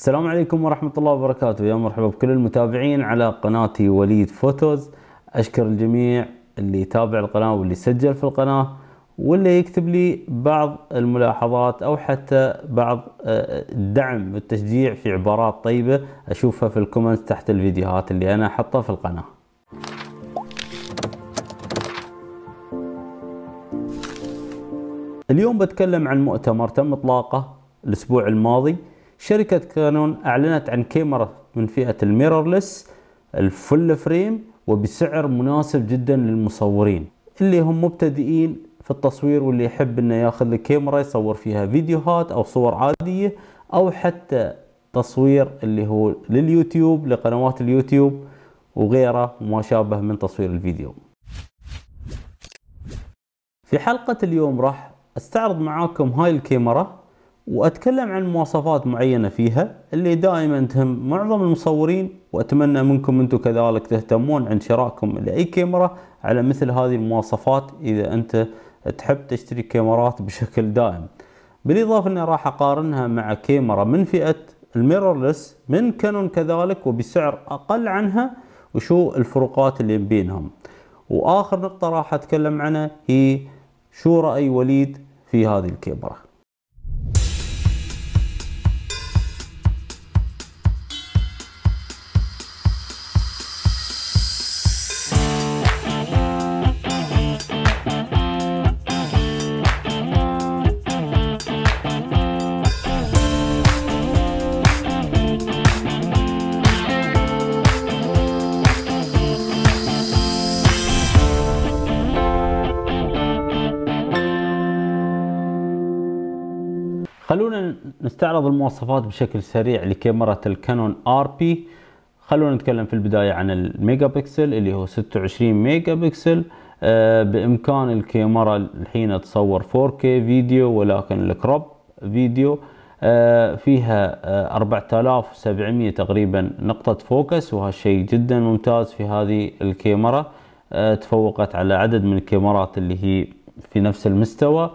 السلام عليكم ورحمة الله وبركاته يا مرحبا بكل المتابعين على قناتي وليد فوتوز أشكر الجميع اللي يتابع القناة واللي سجل في القناة واللي يكتب لي بعض الملاحظات أو حتى بعض الدعم آه، والتشجيع في عبارات طيبة أشوفها في الكومنت تحت الفيديوهات اللي أنا أحطها في القناة اليوم بتكلم عن مؤتمر تم إطلاقه الأسبوع الماضي شركة كانون أعلنت عن كاميرا من فئة الميرورلس الفل فريم وبسعر مناسب جدا للمصورين اللي هم مبتدئين في التصوير واللي يحب انه ياخذ لك كاميرا يصور فيها فيديوهات او صور عادية او حتى تصوير اللي هو لليوتيوب لقنوات اليوتيوب وغيره وما شابه من تصوير الفيديو في حلقة اليوم راح استعرض معاكم هاي الكاميرا واتكلم عن مواصفات معينه فيها اللي دائما تهم معظم المصورين واتمنى منكم انتم كذلك تهتمون عند شرائكم لاي كاميرا على مثل هذه المواصفات اذا انت تحب تشتري كاميرات بشكل دائم بالاضافه اني راح اقارنها مع كاميرا من فئه الميرورلس من كانون كذلك وبسعر اقل عنها وشو الفروقات اللي بينهم واخر نقطه راح اتكلم عنها هي شو راي وليد في هذه الكاميرا خلونا نستعرض المواصفات بشكل سريع لكاميرا الكانون ار بي خلونا نتكلم في البداية عن الميجا بكسل اللي هو 26 ميجا بكسل آه بامكان الكاميرا الحين تصور 4K فيديو ولكن الكروب فيديو آه فيها آه 4700 تقريبا نقطة فوكس وهالشيء جدا ممتاز في هذه الكاميرا آه، تفوقت على عدد من الكاميرات اللي هي في نفس المستوى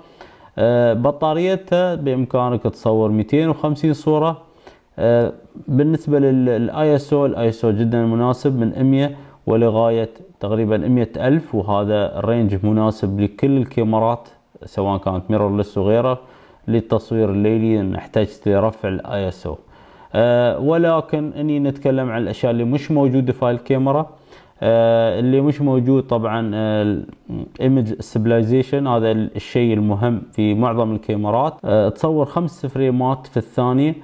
آه، بطاريتها بامكانك تصور 250 صوره آه، بالنسبه للاي اس او الاي اس او جدا مناسب من 100 ولغايه تقريبا 100 الف وهذا الرينج مناسب لكل الكاميرات سواء كانت ميرورلس وغيره للتصوير الليلي نحتاج لرفع الاي اس آه، او ولكن اني نتكلم عن الاشياء اللي مش موجوده في الكاميرا آه، اللي مش موجود طبعا آه، الايمج ستابلايزيشن هذا الشيء المهم في معظم الكاميرات آه، تصور خمس فريمات في الثانيه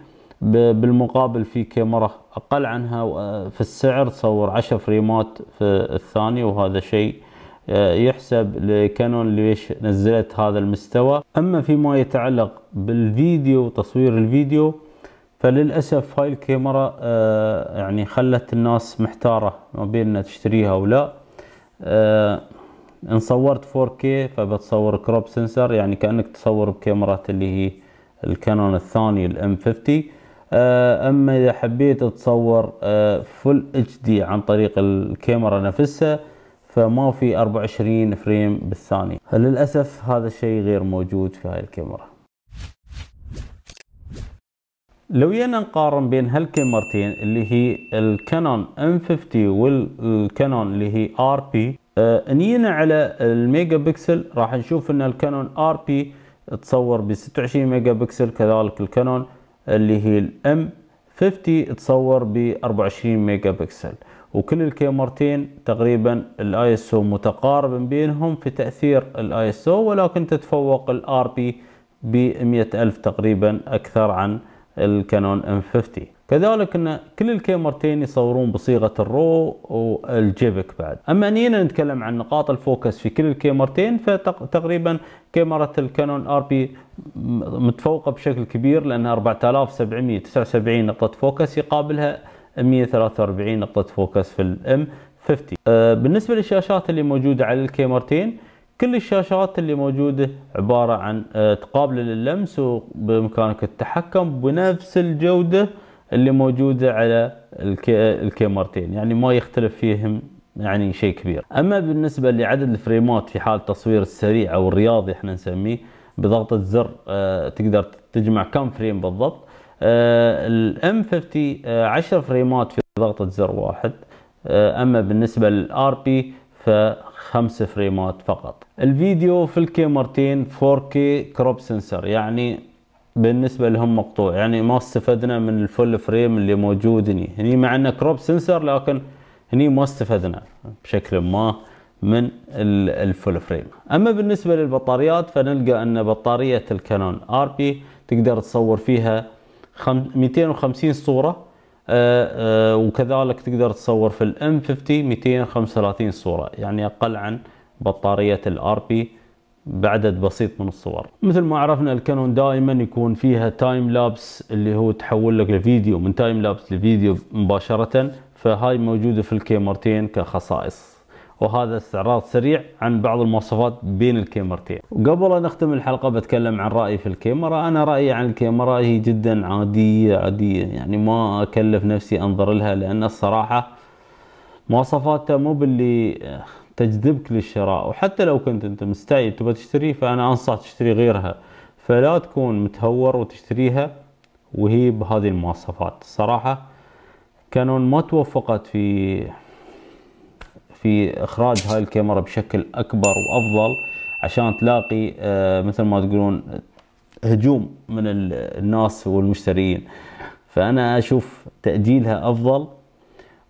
بالمقابل في كاميرا اقل عنها في السعر تصور 10 فريمات في الثانيه وهذا شيء يحسب لكانون ليش نزلت هذا المستوى اما فيما يتعلق بالفيديو تصوير الفيديو فللاسف هاي الكاميرا آه، يعني خلت الناس محتاره ما بين انها تشتريها او لا آه، ان صورت 4K فبتصور كروب سنسر يعني كانك تصور بكاميرات اللي هي الكانون الثاني m 50 آه، اما اذا حبيت تصور فل اتش دي عن طريق الكاميرا نفسها فما في 24 فريم بالثانية للأسف هذا الشيء غير موجود في هاي الكاميرا لو جينا نقارن بين هالكاميرتين اللي هي الكانون M50 والكانون اللي هي RP آه نينا على الميجا بكسل راح نشوف ان الكانون RP تصور ب 26 ميجا بكسل كذلك الكانون اللي هي الام 50 تصور ب 24 ميجا بكسل وكل الكاميرتين تقريبا الاي اس او متقارب بينهم في تاثير الاي اس او ولكن تتفوق الار بي ب 100 الف تقريبا اكثر عن الكانون ام 50 كذلك ان كل الكاميرتين يصورون بصيغه الرو والجيبك بعد اما نينا نتكلم عن نقاط الفوكس في كل الكاميرتين فتقريبا كاميرا الكانون ار بي متفوقه بشكل كبير لانها 4779 نقطه فوكس يقابلها 143 نقطه فوكس في الام 50 آه، بالنسبه للشاشات اللي موجوده على الكاميرتين كل الشاشات اللي موجودة عبارة عن آه، قابلة للمس وبإمكانك التحكم بنفس الجودة اللي موجودة على الكاميرتين يعني ما يختلف فيهم يعني شيء كبير أما بالنسبة لعدد الفريمات في حال التصوير السريع أو الرياضي احنا نسميه بضغطة زر آه، تقدر تجمع كم فريم بالضبط الام 50 10 فريمات في ضغطة زر واحد آه، اما بالنسبة للار بي فخمس فريمات فقط الفيديو في الكاميرتين 4K كروب سنسر يعني بالنسبه لهم مقطوع يعني ما استفدنا من الفول فريم اللي موجود هني هني مع انه كروب سنسر لكن هني ما استفدنا بشكل ما من الفول فريم اما بالنسبه للبطاريات فنلقى ان بطاريه الكانون ار بي تقدر تصور فيها 250 صوره آه، آه، وكذلك تقدر تصور في الام 50 235 صورة يعني اقل عن بطارية الار بي بعدد بسيط من الصور مثل ما عرفنا الكانون دائما يكون فيها تايم لابس اللي هو تحول لك الفيديو من تايم لابس لفيديو مباشرة فهاي موجودة في الكاميرتين كخصائص وهذا استعراض سريع عن بعض المواصفات بين الكاميرتين وقبل ان اختم الحلقه بتكلم عن رايي في الكاميرا انا رايي عن الكاميرا هي جدا عاديه عاديه يعني ما اكلف نفسي انظر لها لان الصراحه مواصفاتها مو باللي تجذبك للشراء وحتى لو كنت انت مستعجل تبغى تشتري فانا انصح تشتري غيرها فلا تكون متهور وتشتريها وهي بهذه المواصفات الصراحه كانون ما توفقت في في اخراج هاي الكاميرا بشكل اكبر وافضل عشان تلاقي آه، مثل ما تقولون هجوم من الناس والمشترين فانا اشوف تاجيلها افضل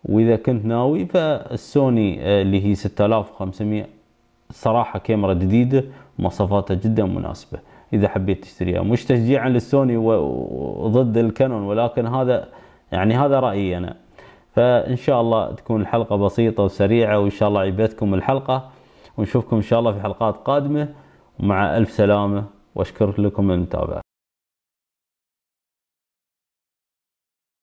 واذا كنت ناوي فالسوني آه، اللي هي 6500 صراحه كاميرا جديده مواصفاتها جدا مناسبه اذا حبيت تشتريها مش تشجيعا للسوني وضد الكانون ولكن هذا يعني هذا رايي انا فإن شاء الله تكون الحلقة بسيطة وسريعة وإن شاء الله عجبتكم الحلقة ونشوفكم إن شاء الله في حلقات قادمة ومع ألف سلامة وأشكر لكم المتابعة